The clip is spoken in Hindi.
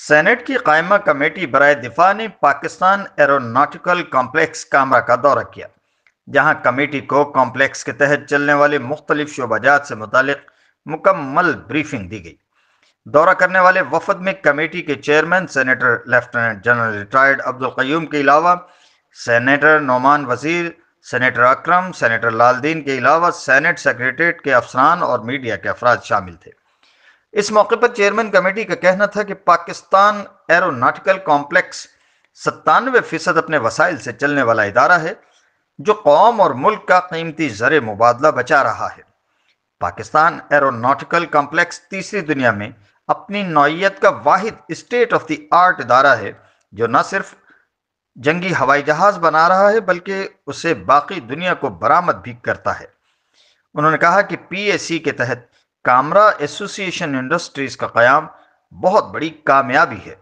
सेनेट की कायमा कमेटी बरए दिफा ने पाकिस्तान एरोनाटिकल कॉम्प्लेक्स कामरा का दौरा किया जहां कमेटी को कॉम्प्लेक्स के तहत चलने वाले मुख्तलिफ शोबाजात से मुतल मुकम्मल ब्रीफिंग दी गई दौरा करने वाले वफद में कमेटी के chairman senator lieutenant general retired Abdul Qayyum के अलावा सेनेटर नोमान वजीर सेनेटर अक्रम सेनेटर लालदीन के अलावा सेनेट सेक्रेटरीट के अफसरान और मीडिया के अफराज शामिल थे इस मौके पर चेयरमैन कमेटी का कहना था कि पाकिस्तान एरोनाटिकल कॉम्प्लेक्स सत्तानवे फीसद अपने वसाइल से चलने वाला इदारा है जो कौम और मुल्क का कीमती ज़र मुबादला बचा रहा है पाकिस्तान एरोनाटिकल कॉम्प्लेक्स तीसरी दुनिया में अपनी नौीयत का वाहिद स्टेट ऑफ द आर्ट इदारा है जो न सिर्फ जंगी हवाई जहाज़ बना रहा है बल्कि उसे बाकी दुनिया को बरामद भी करता है उन्होंने कहा कि पी सी के तहत कामरा एसोसिएशन इंडस्ट्रीज़ का क़्याम बहुत बड़ी कामयाबी है